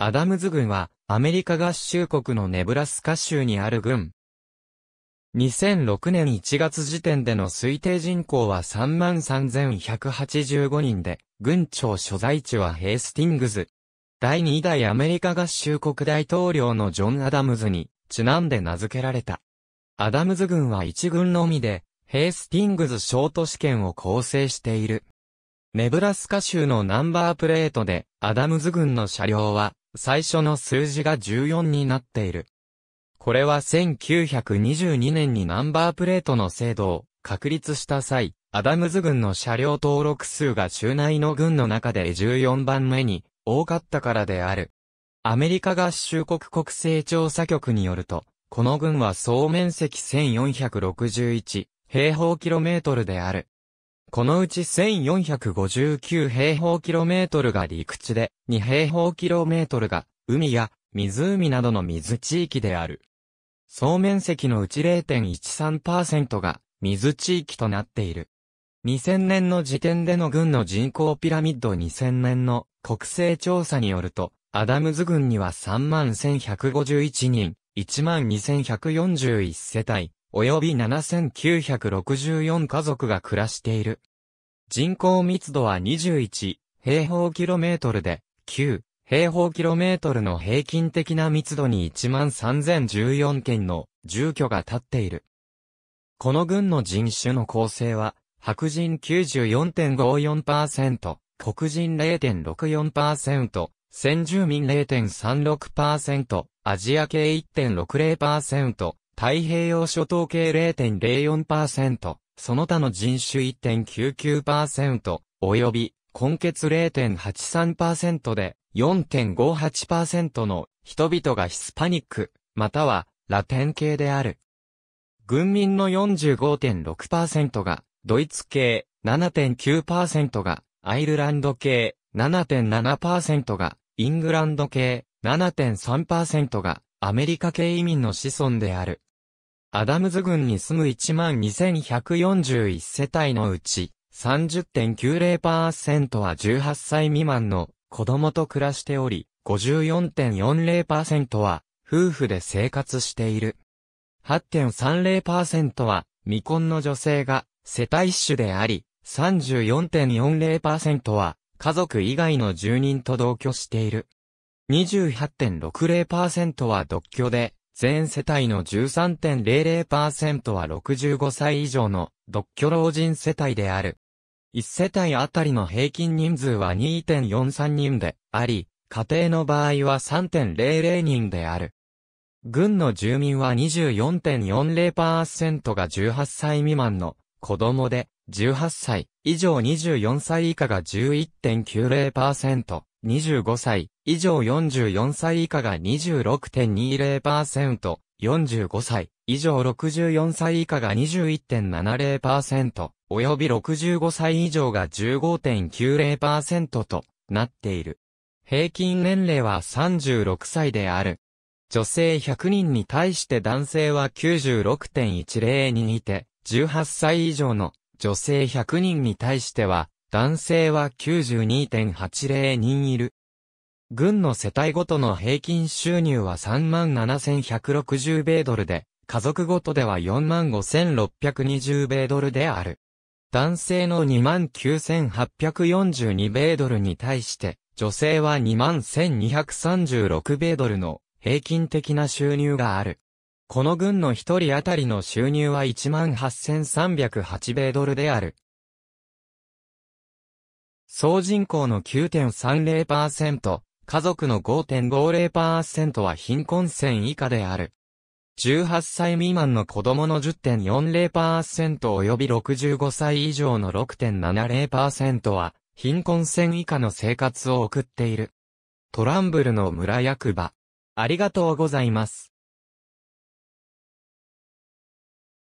アダムズ軍は、アメリカ合衆国のネブラスカ州にある軍。2006年1月時点での推定人口は33,185人で、軍庁所在地はヘイスティングズ。第2代アメリカ合衆国大統領のジョン・アダムズに、ちなんで名付けられた。アダムズ軍は1軍のみで、ヘイスティングズ小都市圏を構成している。ネブラスカ州のナンバープレートで、アダムズ軍の車両は、最初の数字が14になっている。これは1922年にナンバープレートの制度を確立した際、アダムズ軍の車両登録数が州内の軍の中で14番目に多かったからである。アメリカ合衆国国勢調査局によると、この軍は総面積1461平方キロメートルである。このうち1459平方キロメートルが陸地で、2平方キロメートルが海や湖などの水地域である。総面積のうち0.13%が水地域となっている。2000年の時点での軍の人口ピラミッド2000年の国勢調査によると、アダムズ軍には3万1151人、1万2141世帯、及び7964家族が暮らしている。人口密度は21平方キロメートルで、9平方キロメートルの平均的な密度に13014件の住居が立っている。この軍の人種の構成は、白人94.54%、黒人0.64%、先住民0.36%、アジア系1.60%、太平洋諸島系0.04%、その他の人種1.99%、及び、根血0.83%で、4.58%の人々がヒスパニック、またはラテン系である。軍民の45.6%がドイツ系、7.9%がアイルランド系、7.7%がイングランド系、7.3%がアメリカ系移民の子孫である。アダムズ郡に住む12,141世帯のうち、30.90%は18歳未満の子供と暮らしており、54.40%は夫婦で生活している。8.30%は未婚の女性が世帯主であり、34.40%は家族以外の住人と同居している。28.60%は独居で全世帯の13.00%は65歳以上の独居老人世帯である。1世帯あたりの平均人数は2.43人であり、家庭の場合は3.00人である。軍の住民は24.40%が18歳未満の子供で、18歳以上24歳以下が11.90%。25歳以上44歳以下が26.20%、45歳以上64歳以下が21.70%、及び65歳以上が15.90%となっている。平均年齢は36歳である。女性100人に対して男性は96.10人いて、18歳以上の女性100人に対しては男性は92.80人いる。軍の世帯ごとの平均収入は37,160米ドルで、家族ごとでは45,620米ドルである。男性の29,842米ドルに対して、女性は21,236米ドルの平均的な収入がある。この軍の一人当たりの収入は18,308米ドルである。総人口の9.30%、家族の5.50%は貧困線以下である。18歳未満の子供の10.40%及び65歳以上の6.70%は貧困線以下の生活を送っている。トランブルの村役場。ありがとうございます。